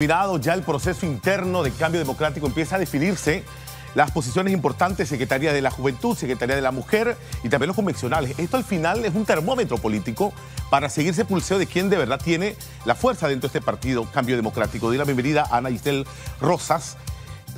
Cuidado, ya el proceso interno de cambio democrático empieza a definirse las posiciones importantes, Secretaría de la Juventud, Secretaría de la Mujer y también los convencionales. Esto al final es un termómetro político para seguirse pulseo de quién de verdad tiene la fuerza dentro de este partido Cambio Democrático. Doy la bienvenida a Ana Rosas,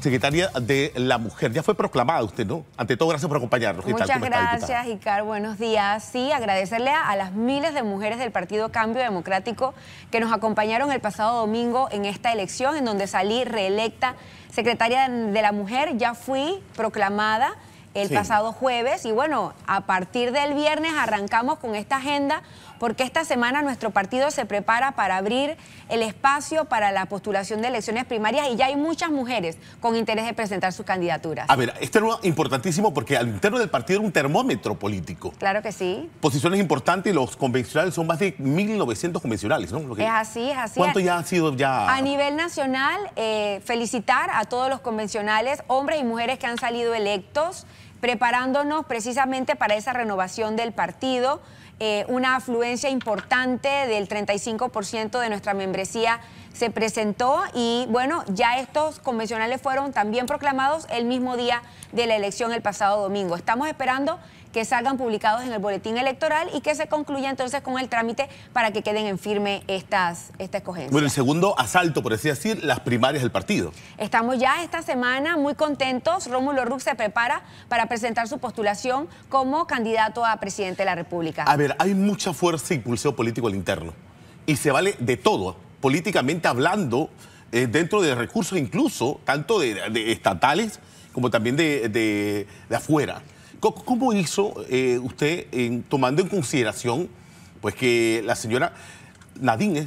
secretaria de la Mujer. Ya fue proclamada usted, ¿no? Ante todo, gracias por acompañarnos. Muchas gracias, Icar. Buenos días. Sí, agradecerle a, las miles de mujeres del Partido Cambio Democrático que nos acompañaron el pasado domingo en esta elección, en donde salí reelecta secretaria de la Mujer. Ya fui proclamada el pasado jueves y bueno, a partir del viernes arrancamos con esta agenda porque esta semana nuestro partido se prepara para abrir el espacio para la postulación de elecciones primarias y ya hay muchas mujeres con interés de presentar sus candidaturas. A ver, este es importantísimo porque al interno del partido era un termómetro político. Claro que sí. Posiciones importantes y los convencionales son más de 1.900 convencionales, ¿no? Es así, es así. ¿Cuánto ya ha sido ya...? A nivel nacional, eh, felicitar a todos los convencionales, hombres y mujeres que han salido electos preparándonos precisamente para esa renovación del partido, eh, una afluencia importante del 35% de nuestra membresía se presentó y bueno, ya estos convencionales fueron también proclamados el mismo día de la elección el pasado domingo. Estamos esperando que salgan publicados en el boletín electoral y que se concluya entonces con el trámite para que queden en firme estas, estas Bueno, el segundo asalto, por así decir, las primarias del partido. Estamos ya esta semana muy contentos. Rómulo Rux se prepara para presentar su postulación como candidato a presidente de la República. A ver, hay mucha fuerza y pulseo político al interno y se vale de todo políticamente hablando, eh, dentro de recursos incluso, tanto de, estatales como también de, afuera. ¿Cómo, hizo eh, usted tomando en consideración pues que la señora Nadine,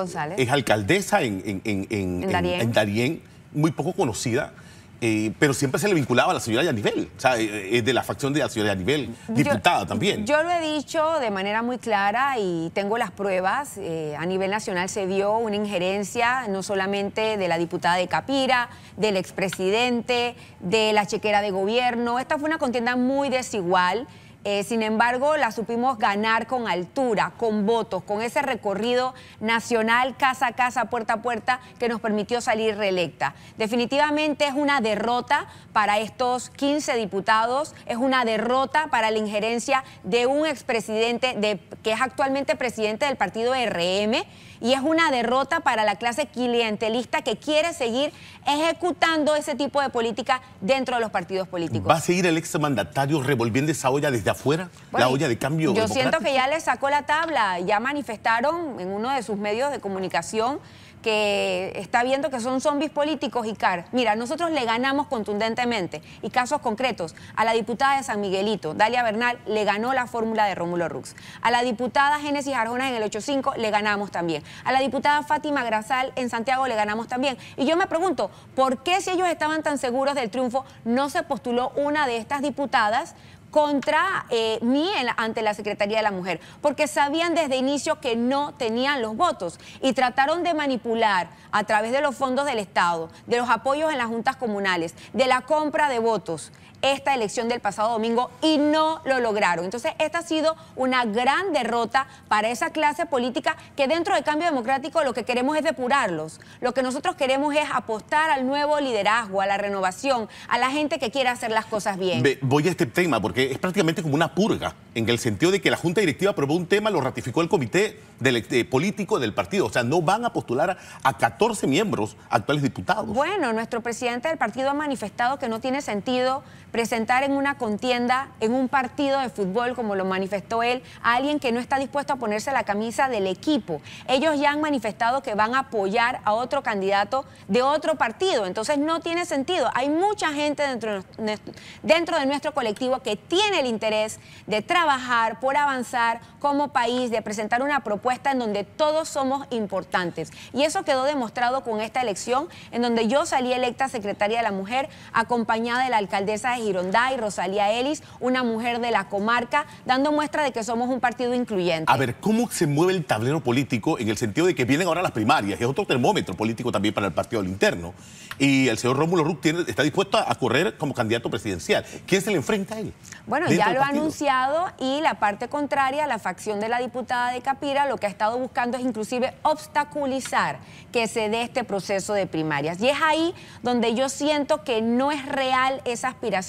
González es alcaldesa en, en, en muy poco conocida? Eh, pero siempre se le vinculaba a la señora Yanivel, o sea, eh, de la facción de la señora Yanivel, diputada también. Yo lo he dicho de manera muy clara y tengo las pruebas. Eh, a nivel nacional se dio una injerencia no solamente de la diputada de Capira, del expresidente, de la chequera de gobierno. Esta fue una contienda muy desigual. Eh, sin embargo, la supimos ganar con altura, con votos, con ese recorrido nacional, casa a casa, puerta a puerta, que nos permitió salir reelecta. Definitivamente es una derrota para estos 15 diputados, es una derrota para la injerencia de un expresidente de, que es actualmente presidente del partido RM y es una derrota para la clase clientelista que quiere seguir ejecutando ese tipo de política dentro de los partidos políticos. ¿Va a seguir el exmandatario revolviendo esa olla desde afuera? ...fuera ¿La olla de cambio? Yo siento que ya le sacó la tabla, ya manifestaron en uno de sus medios de comunicación que está viendo que son zombies políticos y car. Mira, nosotros le ganamos contundentemente y casos concretos. A la diputada de San Miguelito, Dalia Bernal, le ganó la fórmula de Rómulo Rux. A la diputada Génesis Arjona en el 85 le ganamos también. A la diputada Fátima Grazal en Santiago le ganamos también. Y yo me pregunto, ¿por qué si ellos estaban tan seguros del triunfo no se postuló una de estas diputadas contra mí eh, ante la Secretaría de la Mujer, porque sabían desde inicio que no tenían los votos y trataron de manipular a través de los fondos del Estado, de los apoyos en las juntas comunales, de la compra de votos, esta elección del pasado domingo y no lo lograron. Entonces, esta ha sido una gran derrota para esa clase política que dentro del Cambio Democrático lo que queremos es depurarlos. Lo que nosotros queremos es apostar al nuevo liderazgo, a la renovación, a la gente que quiera hacer las cosas bien. Voy a este tema porque es prácticamente como una purga, en el sentido de que la Junta Directiva aprobó un tema, lo ratificó el Comité eh, Político del partido. O sea, no van a postular a 14 miembros actuales diputados. Bueno, nuestro presidente del partido ha manifestado que no tiene sentido presentar en una contienda, en un partido de fútbol, como lo manifestó él, a alguien que no está dispuesto a ponerse la camisa del equipo. Ellos ya han manifestado que van a apoyar a otro candidato de otro partido. Entonces no tiene sentido. Hay mucha gente dentro, de nuestro colectivo que tiene el interés de trabajar por avanzar como país, de presentar una propuesta en donde todos somos importantes. Y eso quedó demostrado con esta elección, en donde yo salí electa secretaria de la mujer, acompañada de la alcaldesa Gironday, y Rosalía Ellis, una mujer de la comarca, dando muestra de que somos un partido incluyente. A ver, ¿cómo se mueve el tablero político en el sentido de que vienen ahora las primarias? Es otro termómetro político también para el partido interno. Y el señor Rómulo Ruc está dispuesto a correr como candidato presidencial. ¿Quién se le enfrenta a él? Bueno, ya lo ha anunciado y la parte contraria, la facción de la diputada de Capira, lo que ha estado buscando es inclusive obstaculizar que se dé este proceso de primarias. Y es ahí donde yo siento que no es real esa aspiración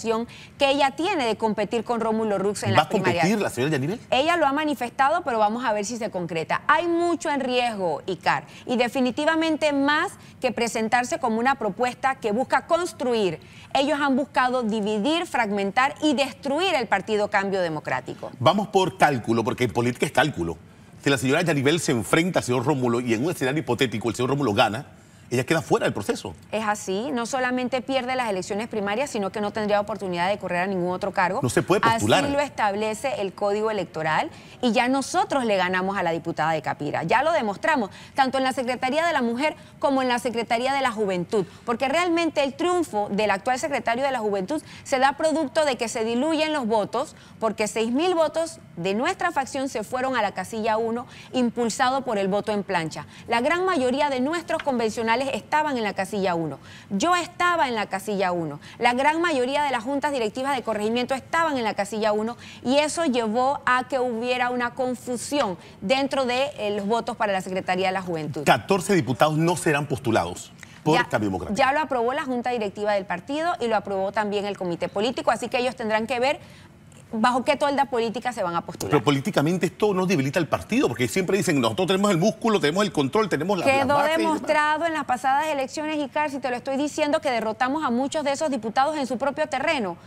que ella tiene de competir con Rómulo Rux en ¿Va a competir la señora Yanivel? Ella lo ha manifestado, pero vamos a ver si se concreta. Hay mucho en riesgo, Icar, y definitivamente más que presentarse como una propuesta que busca construir. Ellos han buscado dividir, fragmentar y destruir el Partido Cambio Democrático. Vamos por cálculo, porque en política es cálculo. Si la señora Yanivel se enfrenta al señor Rómulo y en un escenario hipotético el señor Rómulo gana, ella queda fuera del proceso. Es así, no solamente pierde las elecciones primarias, sino que no tendría oportunidad de correr a ningún otro cargo. No se puede Así lo establece el Código Electoral y ya nosotros le ganamos a la diputada de Capira. Ya lo demostramos, tanto en la Secretaría de la Mujer como en la Secretaría de la Juventud, porque realmente el triunfo del actual secretario de la Juventud se da producto de que se diluyen los votos, porque 6.000 votos de nuestra facción se fueron a la casilla 1, impulsado por el voto en plancha. La gran mayoría de nuestros convencionales estaban en la casilla 1. Yo estaba en la casilla 1. La gran mayoría de las juntas directivas de corregimiento estaban en la casilla 1 y eso llevó a que hubiera una confusión dentro de eh, los votos para la Secretaría de la Juventud. 14 diputados no serán postulados. Por cambio democrático. ya lo aprobó la Junta Directiva del partido y lo aprobó también el Comité Político, así que ellos tendrán que ver ¿Bajo qué tolda política se van a postular? Pero políticamente esto nos debilita el partido, porque siempre dicen, nosotros tenemos el músculo, tenemos el control, tenemos la Quedó demostrado en las pasadas elecciones, y si te lo estoy diciendo, que derrotamos a muchos de esos diputados en su propio terreno.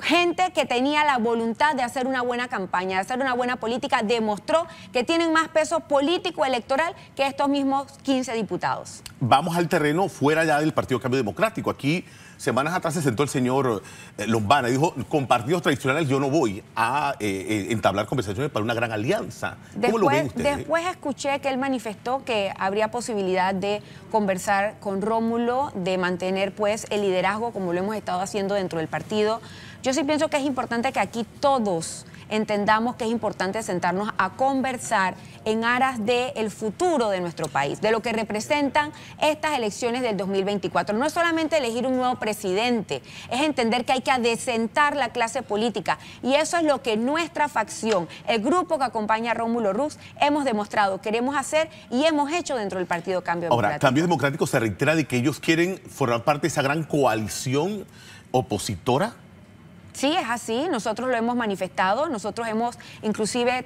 Gente que tenía la voluntad de hacer una buena campaña, de hacer una buena política, demostró que tienen más peso político electoral que estos mismos 15 diputados. Vamos al terreno fuera ya del Partido Cambio Democrático. Aquí semanas atrás se sentó el señor eh, Lombana y dijo, con partidos tradicionales yo no voy a eh, eh, entablar conversaciones para una gran alianza. Después, Después escuché que él manifestó que habría posibilidad de conversar con Rómulo, de mantener pues el liderazgo como lo hemos estado haciendo dentro del partido. Yo sí pienso que es importante que aquí todos entendamos que es importante sentarnos a conversar en aras del futuro de nuestro país, de lo que representan estas elecciones del 2024. No es solamente elegir un nuevo presidente, es entender que hay que adecentar la clase política y eso es lo que nuestra facción, el grupo que acompaña a Rómulo Ruz, hemos demostrado, queremos hacer y hemos hecho dentro del Partido Cambio Democrático. Ahora, Cambio Democrático se reitera de que ellos quieren formar parte de esa gran coalición opositora Sí, es así, nosotros lo hemos manifestado, nosotros hemos inclusive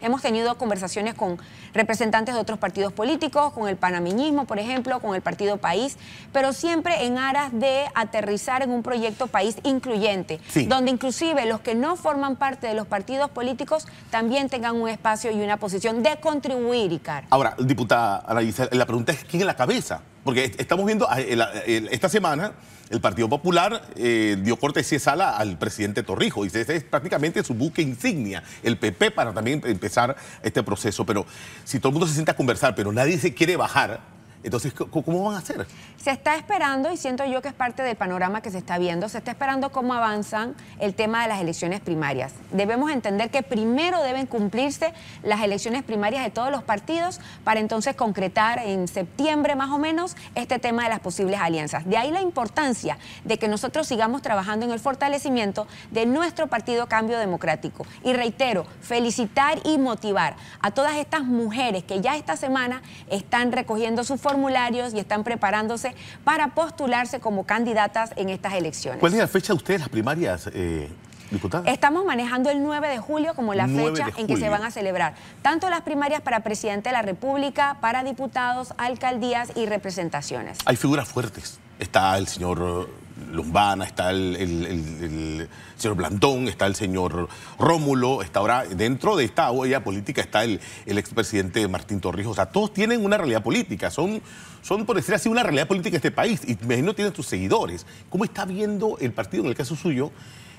hemos tenido conversaciones con representantes de otros partidos políticos, con el panameñismo, por ejemplo, con el Partido País, pero siempre en aras de aterrizar en un proyecto país incluyente, donde inclusive los que no forman parte de los partidos políticos también tengan un espacio y una posición de contribuir, Icar. Ahora, diputada la pregunta es, ¿quién es la cabeza? Porque estamos viendo, ah, esta semana, el Partido Popular eh, dio cortesía sala al presidente Torrijo. Y ese es prácticamente su buque insignia, el PP, para también empezar este proceso. Pero si todo el mundo se sienta a conversar, pero nadie se quiere bajar entonces, ¿cómo van a hacer? Se está esperando, y siento yo que es parte del panorama que se está viendo, se está esperando cómo avanzan el tema de las elecciones primarias. Debemos entender que primero deben cumplirse las elecciones primarias de todos los partidos para entonces concretar en septiembre más o menos este tema de las posibles alianzas. De ahí la importancia de que nosotros sigamos trabajando en el fortalecimiento de nuestro partido Cambio Democrático. Y reitero, felicitar y motivar a todas estas mujeres que ya esta semana están recogiendo su formación formularios y están preparándose para postularse como candidatas en estas elecciones. ¿Cuál es la fecha de ustedes, las primarias? Eh, diputadas? Estamos manejando el 9 de julio como la fecha en que se van a celebrar tanto las primarias para presidente de la República, para diputados, alcaldías y representaciones. Hay figuras fuertes. Está el señor Lumbana, está el, señor Blandón, está el señor Rómulo, está ahora dentro de esta olla política está el, expresidente Martín Torrijos. O sea, todos tienen una realidad política, son, son, por decir así, una realidad política de este país. Y me imagino tienen sus seguidores. ¿Cómo está viendo el partido, en el caso suyo,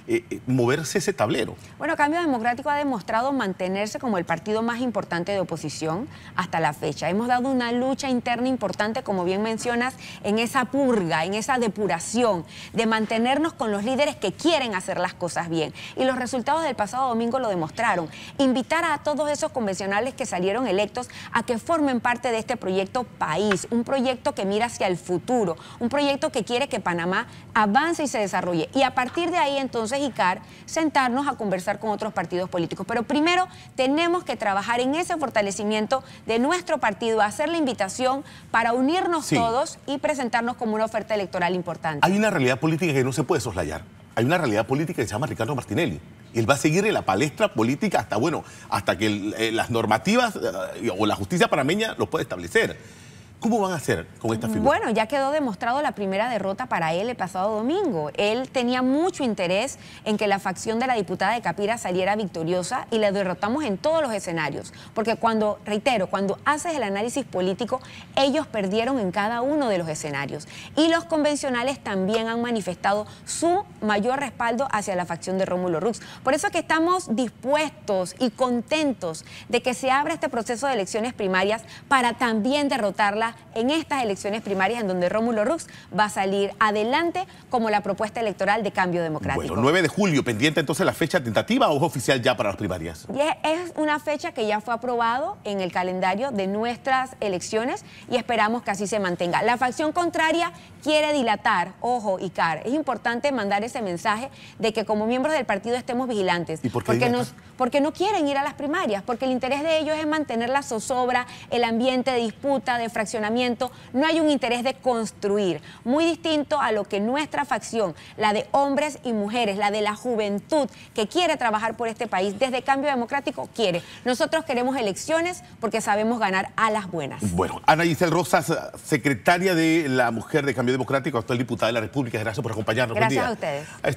eh, eh, moverse ese tablero. Bueno, Cambio Democrático ha demostrado mantenerse como el partido más importante de oposición hasta la fecha. Hemos dado una lucha interna importante, como bien mencionas, en esa purga, en esa depuración, de mantenernos con los líderes que quieren hacer las cosas bien. Y los resultados del pasado domingo lo demostraron. Invitar a todos esos convencionales que salieron electos a que formen parte de este proyecto país, un proyecto que mira hacia el futuro, un proyecto que quiere que Panamá avance y se desarrolle. Y a partir de ahí entonces sentarnos a conversar con otros partidos políticos. Pero primero tenemos que trabajar en ese fortalecimiento de nuestro partido, hacer la invitación para unirnos todos y presentarnos como una oferta electoral importante. Hay una realidad política que no se puede soslayar. Hay una realidad política que se llama Ricardo Martinelli. Y él va a seguir en la palestra política hasta, bueno, hasta que eh, las normativas eh, o la justicia panameña lo pueda establecer. ¿Cómo van a hacer con esta figura? Bueno, ya quedó demostrado la primera derrota para él el pasado domingo. Él tenía mucho interés en que la facción de la diputada de Capira saliera victoriosa y la derrotamos en todos los escenarios. Porque cuando, reitero, cuando haces el análisis político, ellos perdieron en cada uno de los escenarios. Y los convencionales también han manifestado su mayor respaldo hacia la facción de Rómulo Rux. Por eso es que estamos dispuestos y contentos de que se abra este proceso de elecciones primarias para también derrotarla en estas elecciones primarias en donde Rómulo Rux va a salir adelante como la propuesta electoral de cambio democrático. Bueno, 9 de julio, pendiente entonces la fecha tentativa o oficial ya para las primarias. es una fecha que ya fue aprobado en el calendario de nuestras elecciones y esperamos que así se mantenga. La facción contraria quiere dilatar, ojo y car. Es importante mandar ese mensaje de que como miembros del partido estemos vigilantes. porque, porque no quieren ir a las primarias, porque el interés de ellos es mantener la zozobra, el ambiente de disputa, de fracción no hay un interés de construir, muy distinto a lo que nuestra facción, la de hombres y mujeres, la de la juventud que quiere trabajar por este país desde Cambio Democrático, quiere. Nosotros queremos elecciones porque sabemos ganar a las buenas. Bueno, Ana Giselle Rosas, secretaria de la Mujer de Cambio Democrático, actual diputada de la República, gracias por acompañarnos. Gracias a ustedes.